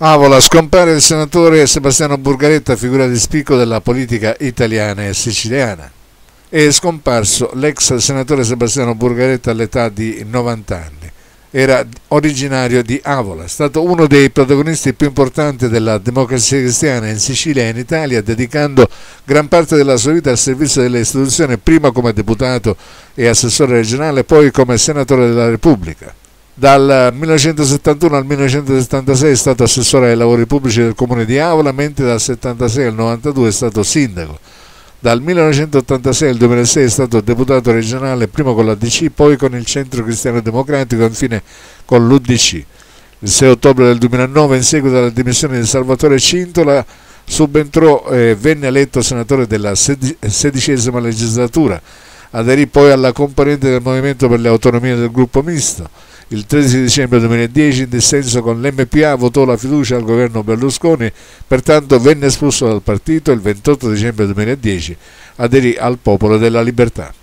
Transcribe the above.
Avola, scompare il senatore Sebastiano Burgaretta, figura di spicco della politica italiana e siciliana. È scomparso l'ex senatore Sebastiano Burgaretta all'età di 90 anni. Era originario di Avola, è stato uno dei protagonisti più importanti della democrazia cristiana in Sicilia e in Italia, dedicando gran parte della sua vita al servizio delle istituzioni, prima come deputato e assessore regionale, poi come senatore della Repubblica. Dal 1971 al 1976 è stato assessore ai lavori pubblici del comune di Aula, mentre dal 1976 al 1992 è stato sindaco. Dal 1986 al 2006 è stato deputato regionale prima con l'ADC, poi con il Centro Cristiano Democratico e infine con l'UDC. Il 6 ottobre del 2009, in seguito alla dimissione di Salvatore Cintola, subentrò e venne eletto senatore della sedicesima legislatura. Aderì poi alla componente del Movimento per le Autonomie del gruppo misto. Il 13 dicembre 2010, in dissenso con l'MPA, votò la fiducia al governo Berlusconi, pertanto venne espulso dal partito il 28 dicembre 2010, aderì al Popolo della Libertà.